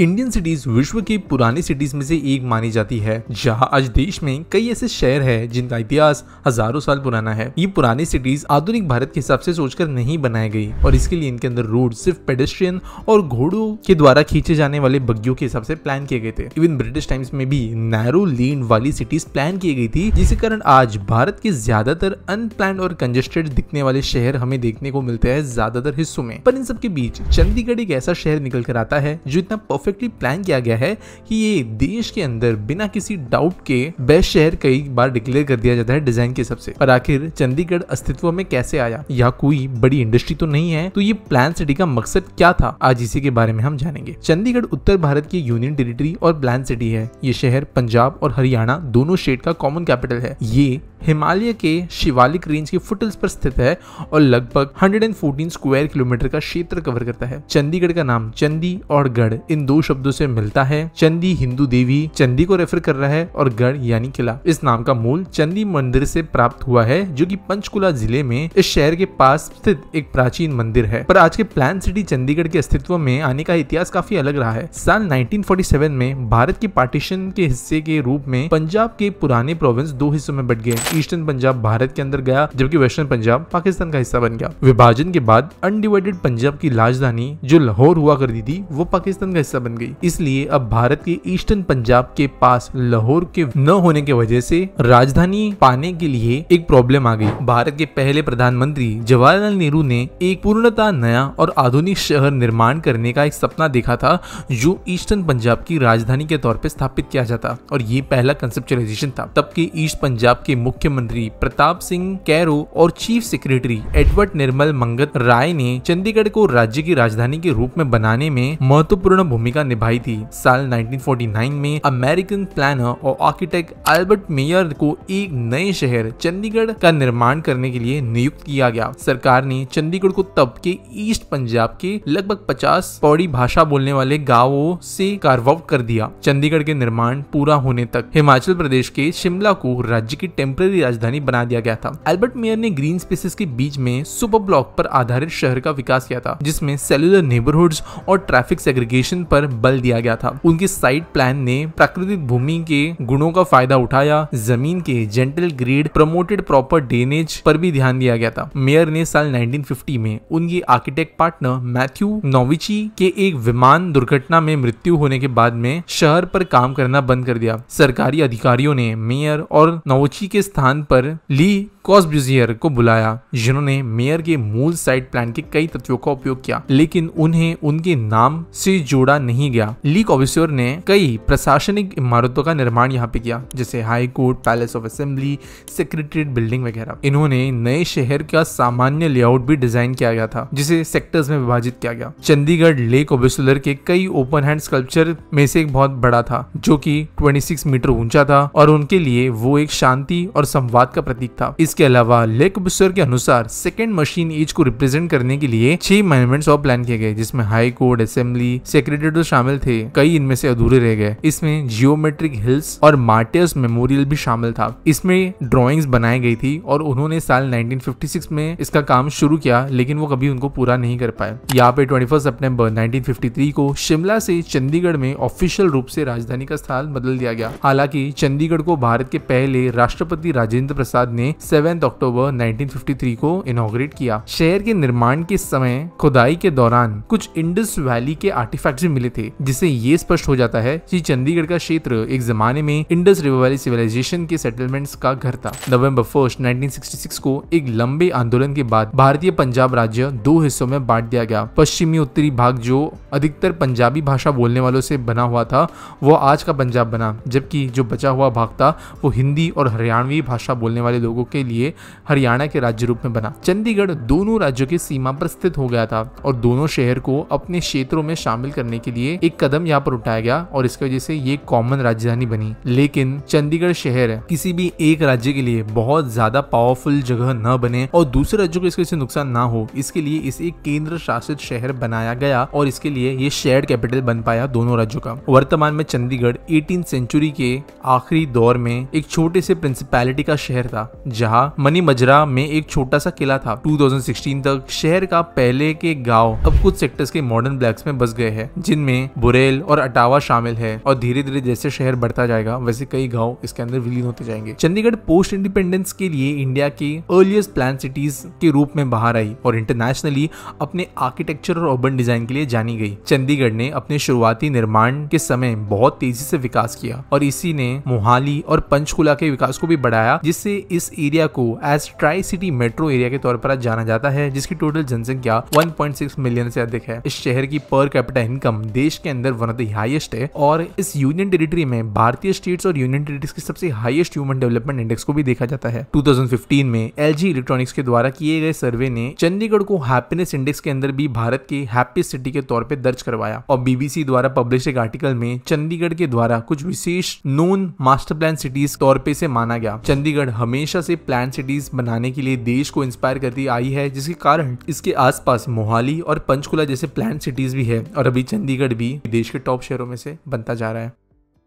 Indian cities विश्व की पुरानी सिटीज में से एक मानी जाती है जहाँ आज देश में कई ऐसे शहर है जिनका इतिहास हजारों साल पुराना है ये पुरानी सिटीज आधुनिक भारत के हिसाब से सोचकर नहीं बनाई गई और इसके लिए इनके अंदर रोड सिर्फ पेडेस्ट्रियन और घोड़ों के द्वारा खींचे जाने वाले बग्घियों के हिसाब से प्लान किए गए थे इवन ब्रिटिश टाइम्स में भी नैरो लेन वाली सिटीज प्लान की गई थी जिसके कारण आज भारत के ज्यादातर अनप्लान और कंजेस्टेड दिखने वाले शहर हमें देखने को मिलते हैं ज्यादातर हिस्सों में पर इन सबके बीच चंडीगढ़ एक ऐसा शहर निकल कर आता है जो इतना परफेक्ट परफेक्टली प्लान किया गया है कि ये देश के अंदर बिना किसी डाउट के बेस्ट शहर कई बार डिक्लेयर कर दिया जाता है डिजाइन के सबसे पर आखिर चंडीगढ़ अस्तित्व में कैसे आया या कोई बड़ी इंडस्ट्री तो नहीं है तो ये प्लान सिटी का मकसद क्या था आज इसी के बारे में हम जानेंगे चंडीगढ़ उत्तर भारत की यूनियन टेरिटरी और प्लान सिटी है ये शहर पंजाब और हरियाणा दोनों स्टेट का कॉमन कैपिटल है ये हिमालय के शिवालिक रेंज के फुटल्स पर स्थित है और लगभग 114 स्क्वायर किलोमीटर का क्षेत्र कवर करता है चंडीगढ़ का नाम चंदी और गढ़ इन दो शब्दों से मिलता है चंदी हिंदू देवी चंदी को रेफर कर रहा है और गढ़ यानी किला इस नाम का मूल चंदी मंदिर से प्राप्त हुआ है जो कि पंचकुला जिले में इस शहर के पास स्थित एक प्राचीन मंदिर है पर आज के प्लान सिटी चंडीगढ़ के अस्तित्व में आने का इतिहास काफी अलग रहा है साल 1947 में भारत के पार्टीशन के हिस्से के रूप में पंजाब के पुराने प्रोविंस दो हिस्सों में बट गए ईस्टर्न पंजाब भारत के अंदर गया जबकि वेस्टर्न पंजाब पाकिस्तान का हिस्सा बन गया विभाजन के बाद अनडिवाइडेड पंजाब की राजधानी जो लाहौर हुआ करती थी वो पाकिस्तान का हिस्सा बन गई इसलिए अब भारत के ईस्टर्न पंजाब के पास लाहौर के न होने की वजह से राजधानी पाने के लिए एक प्रॉब्लम आ गई भारत के पहले प्रधानमंत्री जवाहरलाल नेहरू ने एक पूर्णतः नया और आधुनिक शहर निर्माण करने का एक सपना देखा था जो ईस्टर्न पंजाब की राजधानी के तौर पर स्थापित किया जाता और ये पहला कंसेप्चुलाइजेशन था तब के ईस्ट पंजाब के मुख्यमंत्री प्रताप सिंह कैरो और chief secretary Edward Nirmal Mangat Rai ने चंडीगढ़ को राज्य की राजधानी के रूप में बनाने में महत्वपूर्ण भूमिका भूमिका निभाई थी साल 1949 में अमेरिकन प्लानर और आर्किटेक्ट अल्बर्ट मेयर को एक नए शहर चंडीगढ़ का निर्माण करने के लिए नियुक्त किया गया सरकार ने चंडीगढ़ को तब के ईस्ट पंजाब के लगभग 50 पौड़ी भाषा बोलने वाले गाँवों से कार्व आउट कर दिया चंडीगढ़ के निर्माण पूरा होने तक हिमाचल प्रदेश के शिमला को राज्य की टेम्पररी राजधानी बना दिया गया था अल्बर्ट मेयर ने ग्रीन स्पेसिस के बीच में सुपर ब्लॉक पर आधारित शहर का विकास किया था जिसमें सेलुलर नेबरहुड्स और ट्रैफिक सेग्रीगेशन पर पर बल दिया गया था उनके साइट प्लान ने प्राकृतिक भूमि के गुणों का फायदा उठाया जमीन के gentle grade promoted proper drainage पर भी ध्यान दिया गया था मेयर ने साल 1950 में उनके आर्किटेक्ट पार्टनर मैथ्यू नोविची के एक विमान दुर्घटना में मृत्यु होने के बाद में शहर पर काम करना बंद कर दिया सरकारी अधिकारियों ने मेयर और नोविची के स्थान पर ली कॉस्ब्यूजियर को बुलाया जिन्होंने मेयर के मूल साइट प्लान के कई तत्वों का उपयोग किया लेकिन उन्हें उनके नाम से जोड़ा नहीं गया ली कॉबिस्योर ने कई प्रशासनिक इमारतों का निर्माण यहाँ पे किया जैसे high court palace of assembly secretariat building वगैरह इन्होंने नए शहर का सामान्य लेआउट भी डिजाइन किया गया था जिसे सेक्टर्स में विभाजित किया गया चंडीगढ़ लेक ओबिसुलर के कई ओपन हैंड स्कल्पचर में से एक बहुत बड़ा था जो की ट्वेंटी मीटर ऊंचा था और उनके लिए वो एक शांति और संवाद का प्रतीक था इस इसके अलावा लेक बुसर के अनुसार सेकेंड मशीन एज को रिप्रेजेंट करने के लिए छह मैनेजमेंट और प्लान किए गए जिसमें हाई कोर्ट असेंबली सेक्रेटरी तो शामिल थे कई इनमें से अधूरे रह गए इसमें जियोमेट्रिक हिल्स और मार्टियस मेमोरियल भी शामिल था इसमें ड्रॉइंग्स बनाई गई थी और उन्होंने साल 1956 में इसका काम शुरू किया लेकिन वो कभी उनको पूरा नहीं कर पाए यहाँ पे ट्वेंटी सितंबर 1953 को शिमला से चंडीगढ़ में ऑफिशियल रूप से राजधानी का स्थान बदल दिया गया हालांकि चंडीगढ़ को भारत के पहले राष्ट्रपति राजेंद्र प्रसाद ने सेवेंथ अक्टूबर 1953 को इनोग्रेट किया शहर के निर्माण के समय खुदाई के दौरान कुछ इंडस वैली के आर्टिफैक्ट मिले थे जिससे ये स्पष्ट हो जाता है कि चंडीगढ़ का क्षेत्र एक जमाने में इंडस रिवर वैली सिविलाइजेशन के सेटलमेंट्स का घर था नवंबर फर्स्ट 1966 को एक लंबे आंदोलन के बाद भारतीय पंजाब राज्य दो हिस्सों में बांट दिया गया पश्चिमी उत्तरी भाग जो अधिकतर पंजाबी भाषा बोलने वालों से बना हुआ था वो आज का पंजाब बना जबकि जो बचा हुआ भाग था वो हिंदी और हरियाणवी भाषा बोलने वाले लोगों के लिए हरियाणा के राज्य रूप में बना चंडीगढ़ दोनों राज्यों की सीमा पर स्थित हो गया था और दोनों शहर को अपने क्षेत्रों में शामिल करने के लिए एक कदम यहाँ पर उठाया गया और इसकी वजह से ये कॉमन राजधानी बनी लेकिन चंडीगढ़ शहर किसी भी एक राज्य के लिए बहुत ज्यादा पावरफुल जगह न बने और दूसरे राज्यों को इसके से नुकसान ना हो इसके लिए इसे एक केंद्र शासित शहर बनाया गया और इसके लिए ये शेयर कैपिटल बन पाया दोनों राज्यों का वर्तमान में चंडीगढ़ एटीन सेंचुरी के आखिरी दौर में एक छोटे से प्रिंसिपैलिटी का शहर था जहाँ था मनी मजरा में एक छोटा सा किला था 2016 तक शहर का पहले के गाँव अब कुछ सेक्टर्स के मॉडर्न ब्लैक्स में बस गए हैं जिनमें बुरेल और अटावा शामिल है और धीरे धीरे जैसे शहर बढ़ता जाएगा वैसे कई गाँव इसके अंदर विलीन होते जाएंगे चंडीगढ़ पोस्ट इंडिपेंडेंस के लिए इंडिया की अर्लिएस्ट प्लान सिटीज के रूप में बाहर आई और इंटरनेशनली अपने आर्किटेक्चर और अर्बन डिजाइन के लिए जानी गई चंडीगढ़ ने अपने शुरुआती निर्माण के समय बहुत तेजी से विकास किया और इसी ने मोहाली और पंचकुला के विकास को भी बढ़ाया जिससे इस एरिया को as tri city metro area के तौर पर आज जाना जाता है जिसकी टोटल जनसंख्या 1.6 मिलियन से अधिक है इस शहर की पर कैपिटा इनकम देश के अंदर वन ऑफ द हाईएस्ट है और इस यूनियन टेरिटरी में भारतीय स्टेट्स और यूनियन टेरिटरीज के सबसे हाइएस्ट ह्यूमन डेवलपमेंट इंडेक्स को भी देखा जाता है टू में एल इलेक्ट्रॉनिक्स के द्वारा किए गए सर्वे ने चंडीगढ़ को हैप्पीनेस इंडेक्स के अंदर भी भारत के हैप्पी सिटी के तौर पर दर्ज करवाया और बीबीसी द्वारा पब्लिश एक आर्टिकल में चंडीगढ़ के द्वारा कुछ विशेष नोन मास्टर प्लान सिटीज तौर पर से माना गया चंडीगढ़ हमेशा से प्लान सैंड सिटीज बनाने के लिए देश को इंस्पायर करती आई है जिसके कारण इसके आसपास मोहाली और पंचकुला जैसे प्लान सिटीज भी है और अभी चंडीगढ़ भी देश के टॉप शहरों में से बनता जा रहा है